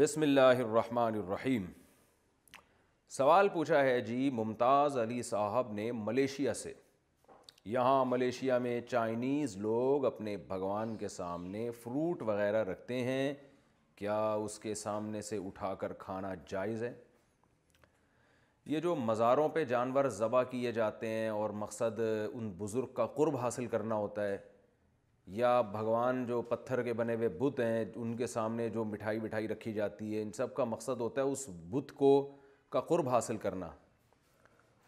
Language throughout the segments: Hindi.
बिसमीम सवाल पूछा है जी मुमताज़ अली साहब ने मलेशिया से यहाँ मलेशिया में चाइनीज़ लोग अपने भगवान के सामने फ्रूट वगैरह रखते हैं क्या उसके सामने से उठाकर खाना जायज़ है ये जो मज़ारों पे जानवर ज़बा किए जाते हैं और मकसद उन बुज़ुर्ग का कुर्ब हासिल करना होता है या भगवान जो पत्थर के बने हुए बुत हैं उनके सामने जो मिठाई मिठाई रखी जाती है इन सब का मकसद होता है उस बुत को का कुर्ब हासिल करना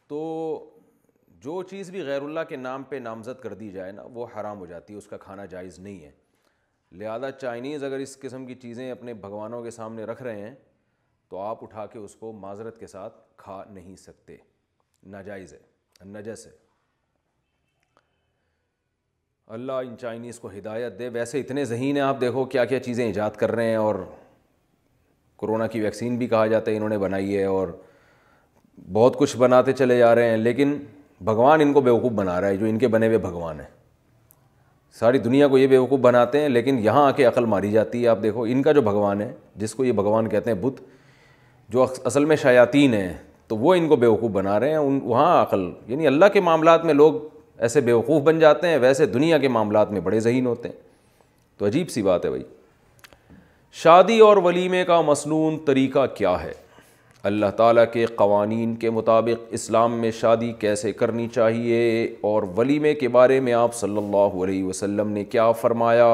तो जो चीज़ भी गैरुल्ला के नाम पे नामज़द कर दी जाए ना वो हराम हो जाती है उसका खाना जायज़ नहीं है लिहाजा चाइनीज़ अगर इस किस्म की चीज़ें अपने भगवानों के सामने रख रहे हैं तो आप उठा के उसको माजरत के साथ खा नहीं सकते नाजायज़ है नजस है अल्लाह इन चाइनीज़ को हिदायत दे वैसे इतने जहीन हैं आप देखो क्या क्या चीज़ें ईजाद कर रहे हैं और कोरोना की वैक्सीन भी कहा जाता है इन्होंने बनाई है और बहुत कुछ बनाते चले जा रहे हैं लेकिन भगवान इनको बेवकूफ़ बना रहा है जो इनके बने हुए भगवान हैं सारी दुनिया को ये बेवकूफ़ बनाते हैं लेकिन यहाँ आके अकल मारी जाती है आप देखो इनका जो भगवान है जिसको ये भगवान कहते हैं बुद्ध जो असल में शयातीन हैं तो वो इनको बेवकूफ़ बना रहे हैं उन वहाँ अकल यानी अल्लाह के मामला में लोग ऐसे बेवकूफ़ बन जाते हैं वैसे दुनिया के मामला में बड़े जहीन होते हैं तो अजीब सी बात है भाई शादी और वलीमे का मसनून तरीका क्या है अल्लाह ताला के कवानीन के मुताबिक इस्लाम में शादी कैसे करनी चाहिए और वलीमे के बारे में आप सल्लल्लाहु अलैहि वसल्लम ने क्या फ़रमाया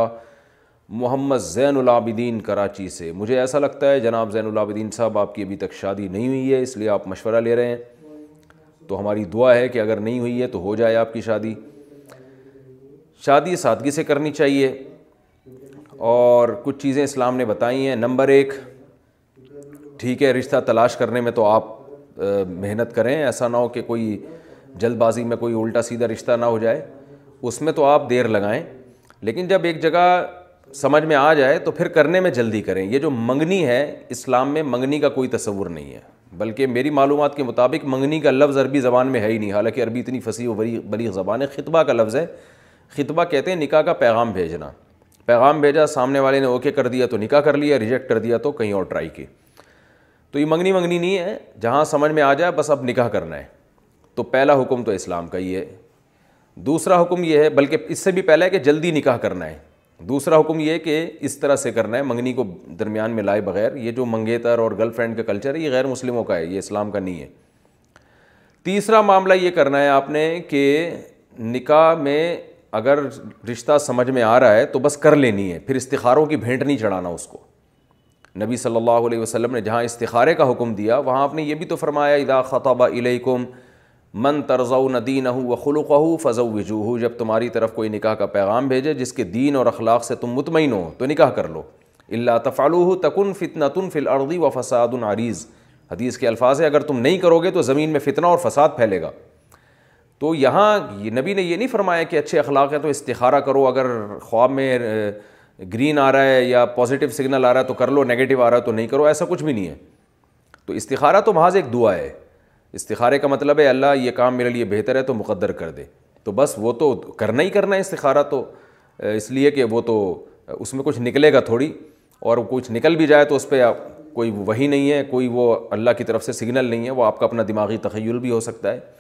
मोहम्मद ज़ैनआबिदीन कराची से मुझे ऐसा लगता है जनाब ज़ैनलाबिदीन साहब आपकी अभी तक शादी नहीं हुई है इसलिए आप मशवरा ले रहे हैं तो हमारी दुआ है कि अगर नहीं हुई है तो हो जाए आपकी शादी शादी सादगी से करनी चाहिए और कुछ चीज़ें इस्लाम ने बताई हैं नंबर एक ठीक है रिश्ता तलाश करने में तो आप मेहनत करें ऐसा ना हो कि कोई जल्दबाजी में कोई उल्टा सीधा रिश्ता ना हो जाए उसमें तो आप देर लगाएं लेकिन जब एक जगह समझ में आ जाए तो फिर करने में जल्दी करें ये जो मंगनी है इस्लाम में मंगनी का कोई तस्वूर नहीं है बल्कि मेरी मालूम के मुताबिक मंगनी का लफ्ज़ अरबी ज़बान में है ही नहीं हालाँकि अरबी इतनी फसी व बड़ी बरी ज़बान है ख़बा का लफ्ज़ है खतबा कहते हैं निका का पैगाम भेजना पैगाम भेजा सामने वाले ने ओके कर दिया तो निका कर लिया रिजेक्ट कर दिया तो कहीं और ट्राई की तो ये मंगनी मंगनी नहीं है जहाँ समझ में आ जाए बस अब निकाह करना है तो पहला हुक्म तो इस्लाम का ही है दूसरा हुक्म यह है बल्कि इससे भी पहला है कि जल्दी निकाह करना है दूसरा हुक्म ये कि इस तरह से करना है मंगनी को दरमियान में लाए बगैर ये जो मंगेतर और गर्लफ्रेंड का कल्चर है ये गैर मुस्लिमों का है ये इस्लाम का नहीं है तीसरा मामला ये करना है आपने कि निकाह में अगर रिश्ता समझ में आ रहा है तो बस कर लेनी है फिर इस्तारों की भेंट नहीं चढ़ाना उसको नबी सल्लल्लाहु अलैहि वसल्लम ने जहाँ इस्तारे का हुक्म दिया वहाँ आपने ये भी तो फरमाया इदा ख़तबा इलैकुम मन तरज़ दीन व ख़लुक़ फ़ज़वजूह जब तुम्हारी तरफ कोई निकाह का पैगाम भेजे जिसके दीन और अखलाक से तुम मुतमिन हो तो निकाह कर लो अल्ला तफ़ालू तकन फ़ितनातन फ़िलअर्दी व फ़साद आरीज़ हदीस के अल्फाज है अगर तुम नहीं करोगे तो ज़मीन में फ़ितना और फसाद फैलेगा तो यहाँ ये नबी ने यह नहीं फरमाया कि अच्छे अखलाक है तो इस्तारा करो अगर ख्वाब में ग्रीन आ रहा है या पॉजिटिव सिग्नल आ रहा है तो कर लो नेगेटिव आ रहा है तो नहीं करो ऐसा कुछ भी नहीं है तो इस्तारा तो महाज एक दुआ है इस्तारे का मतलब है अल्लाह ये काम मेरे लिए बेहतर है तो मुकद्दर कर दे तो बस वो तो करना ही करना है इस्तारा तो इसलिए कि वो तो उसमें कुछ निकलेगा थोड़ी और कुछ निकल भी जाए तो उस पर कोई वही नहीं है कोई वो अल्लाह की तरफ से सिग्नल नहीं है वो आपका अपना दिमागी तखयल भी हो सकता है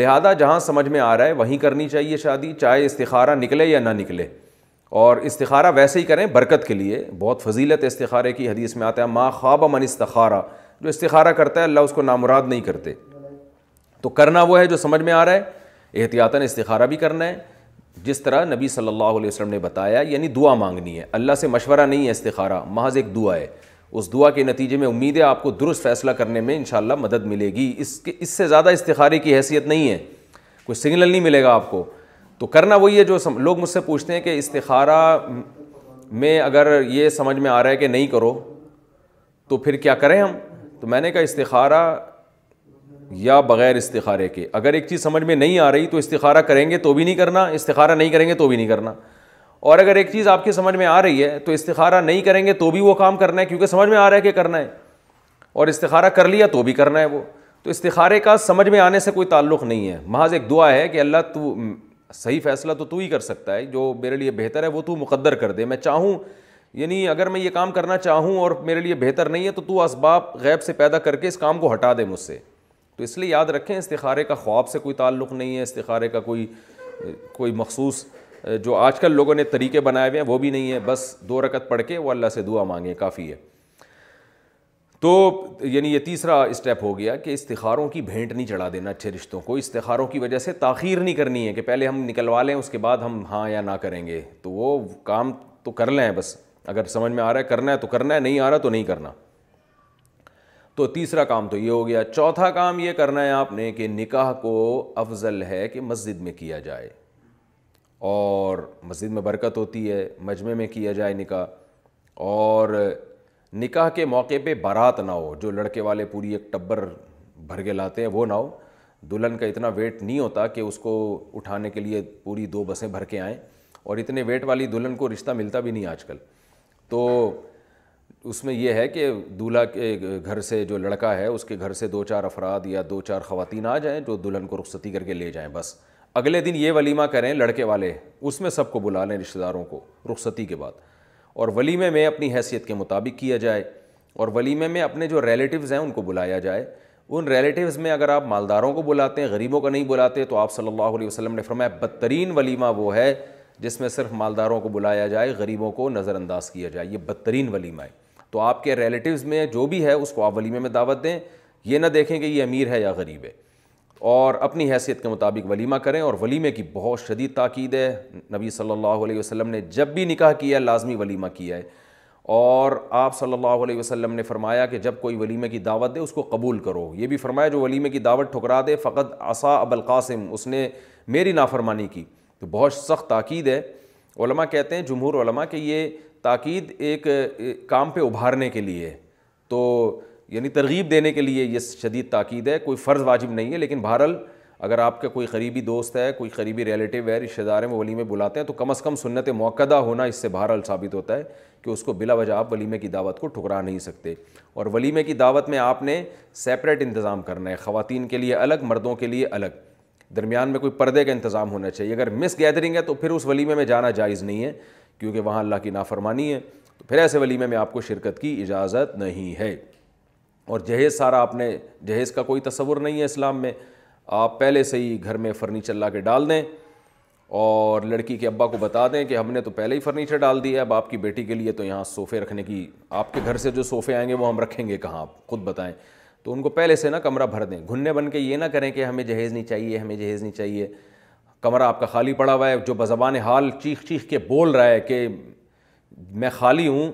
लिहाजा जहाँ समझ में आ रहा है वहीं करनी चाहिए शादी चाहे इस्तारा निकले या ना निकले और इस्तारा वैसे ही करें बरकत के लिए बहुत फजीलत इस्तारे की हदीस में आता है माँ ख्वाब मन इस्तारा जो इस्तारा करता है अल्लाह उसको नामुराद नहीं करते तो करना वो है जो समझ में आ रहा है एहतियातन इस्तारा भी करना है जिस तरह नबी सल्लल्लाहु अलैहि वसल्लम ने बताया यानी दुआ मांगनी है अल्लाह से मशवरा नहीं है इस्तारा महज एक दुआ है उस दुआ के नतीजे में उम्मीद है आपको दुरुस्त फैसला करने में इन मदद मिलेगी इसके इससे ज़्यादा इस्तारे की हैसियत नहीं है कोई सिग्नल नहीं मिलेगा आपको तो करना वही है जो सम, लोग मुझसे पूछते हैं कि इस्तारा में अगर ये समझ में आ रहा है कि नहीं करो तो फिर क्या करें हम तो मैंने कहा इस्तारा या बग़ैर इस्तारे के अगर एक चीज़ समझ में नहीं आ रही तो इस्तारा करेंगे तो भी नहीं करना इस्तारा नहीं करेंगे तो भी नहीं करना और अगर एक चीज़ आपकी समझ में आ रही है तो इस्तारा नहीं करेंगे तो भी वो काम करना है क्योंकि समझ में आ रहा है कि करना है और इस्तारा कर लिया तो भी करना है वो तो इस्तारे का समझ में आने से कोई ताल्लुक़ नहीं है महज एक दुआ है कि अल्लाह तू सही फ़ैसला तो तू ही कर सकता है जो मेरे लिए बेहतर है वो तू मुकद्दर कर दे मैं चाहूँ यानी अगर मैं ये काम करना चाहूँ और मेरे लिए बेहतर नहीं है तो तू इसबाब गैब से पैदा करके इस काम को हटा दे मुझसे तो इसलिए याद रखें इस्तारे का ख्वाब से कोई ताल्लुक़ नहीं है इस्तारे का कोई कोई मखसूस जो आज कल लोगों ने तरीके बनाए हुए हैं वो भी नहीं है बस दो रकत पढ़ के वो अल्लाह से दुआ मांगे काफ़ी है तो यानी ये तीसरा स्टेप हो गया कि इस्तारों की भेंट नहीं चढ़ा देना अच्छे रिश्तों को इस्तारों की वजह से ताखीर नहीं करनी है कि पहले हम निकलवा लें उसके बाद हम हाँ या ना करेंगे तो वो काम तो कर लें बस अगर समझ में आ रहा है करना है तो करना है नहीं आ रहा तो नहीं करना तो तीसरा काम तो ये हो गया चौथा काम ये करना है आपने कि निकाह को अफजल है कि मस्जिद में किया जाए और मस्जिद में बरकत होती है मजमे में किया जाए निकाह और निकाह के मौके पे बारात ना हो जो लड़के वाले पूरी एक टब्बर भर के लाते हैं वो ना हो दुल्हन का इतना वेट नहीं होता कि उसको उठाने के लिए पूरी दो बसें भर के आएँ और इतने वेट वाली दुल्हन को रिश्ता मिलता भी नहीं आजकल तो उसमें यह है कि दूल्हा के घर से जो लड़का है उसके घर से दो चार अफराद या दो चार ख़वान आ जाएँ जो दुल्हन को रुखसती करके ले जाएँ बस अगले दिन ये वलीमा करें लड़के वाले उसमें सबको बुला लें रिश्तेदारों को रुखसती के बाद और वलीमे में अपनी हैसियत के मुताबिक किया जाए और वलीमे में अपने जो रिलेटिव्स हैं उनको बुलाया जाए उन रिलेटिव्स में अगर आप मालदारों को बुलाते हैं गरीबों को नहीं बुलाते तो आप सल्लल्लाहु अलैहि वसल्लम ने फरमाया बदतरीन वलीमा वो है जिसमें सिर्फ मालदारों को बुलाया जाए गरीबों को नज़रअंदाज किया जाए ये बदतरीन वलीमा है तो आपके रिलेटिव्स में जो भी है उसको आप वलीमे में दावत दें ये ना देखें कि ये अमीर है या गरीब है और अपनी हैसियत के मुताबिक वलीमा करें और वलीमे की बहुत शदीद ताक़द है नबी सल्लल्लाहु अलैहि ने जब भी निकाह किया लाजमी वलीमा किया है और आप सल्लल्लाहु अलैहि ने फरमाया कि जब कोई वलीमे की दावत दे उसको कबूल करो ये भी फरमाया जो वलीमे की दावत ठुकरा दे फ़कत असा अबल कासिम उसने मेरी नाफरमानी की तो बहुत सख्त ताक़ीद है ओलमा कहते हैं जमहूर ओलमा कि ये ताक़ीद एक काम पर उभारने के लिए तो यानी तरगीब देने के लिए ये शदीद ताक़ीद है कोई फ़र्ज़ वाजिब नहीं है लेकिन बहरल अगर आपका कोई करीबी दोस्त है कोई करीबी रिलेटिव है रिश्तेदार में वो वलीमे बुलाते हैं तो कम अज़ कम सुनत मौकदा होना इससे बहरहाल साबित होता है कि उसको बिला वजह आप वलीमे की दावत को ठुकरा नहीं सकते और वलीमे की दावत में आपने सेपरेट इंतज़ाम करना है ख़वान के लिए अलग मर्दों के लिए अलग दरमियान में कोई पर्दे का इंतज़ाम होना चाहिए अगर मिस गैदरिंग है तो फिर उस वलीमे में जाना जायज़ नहीं है क्योंकि वहाँ अल्लाह की नाफरमानी है तो फिर ऐसे वलीमे में आपको शिरकत की इजाज़त नहीं है और जहेज़ सारा आपने जहेज़ का कोई तस्वुर नहीं है इस्लाम में आप पहले से ही घर में फ़र्नीचर ला के डाल दें और लड़की के अब्बा को बता दें कि हमने तो पहले ही फ़र्नीचर डाल दिया है अब आपकी बेटी के लिए तो यहाँ सोफ़े रखने की आपके घर से जो सोफ़े आएंगे वो हम रखेंगे कहाँ आप खुद बताएं तो उनको पहले से ना कमरा भर दें घुन्ने बन के ये ना करें कि हमें जहेज़ नहीं चाहिए हमें जहेज़ नहीं चाहिए कमरा आपका खाली पड़ा हुआ है जो बज़बान हाल चीख चीख के बोल रहा है कि मैं खाली हूँ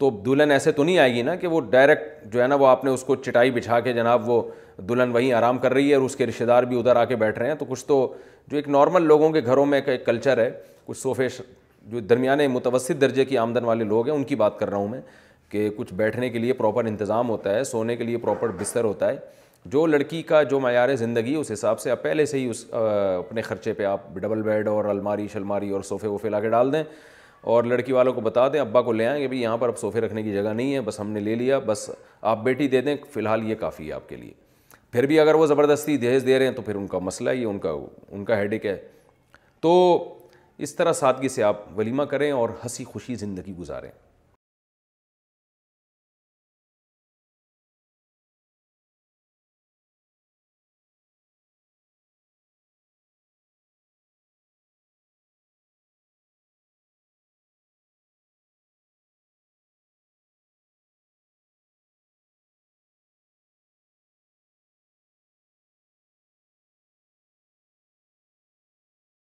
तो दुल्हन ऐसे तो नहीं आएगी ना कि वो डायरेक्ट जो है ना वो आपने उसको चटाई बिछा के जनाब वो दुल्हन वहीं आराम कर रही है और उसके रिश्तेदार भी उधर आके बैठ रहे हैं तो कुछ तो जो एक नॉर्मल लोगों के घरों में एक कल्चर है कुछ सोफे जो दरमियाने मुतवसत दर्जे की आमदन वाले लोग हैं उनकी बात कर रहा हूँ मैं कि कुछ बैठने के लिए प्रॉपर इंतज़ाम होता है सोने के लिए प्रॉपर बिस्तर होता है जो लड़की का जो मैार ज़िंदगी उस हिसाब से आप पहले से ही उस आ, अपने ख़र्चे पे आप डबल बेड और अलमारी शलमारी और सोफ़े वोफे ला के डाल दें और लड़की वालों को बता दें अब्बा को ले आएँ कि भाई यहाँ पर अब सोफ़े रखने की जगह नहीं है बस हमने ले लिया बस आप बेटी दे दें फ़िलहाल ये काफ़ी है आपके लिए फिर भी अगर वो ज़बरदस्ती दहेज दे रहे हैं तो फिर उनका मसला ये उनका उनका हेडेक है तो इस तरह सादगी से आप वलीमा करें और हंसी खुशी ज़िंदगी गुजारें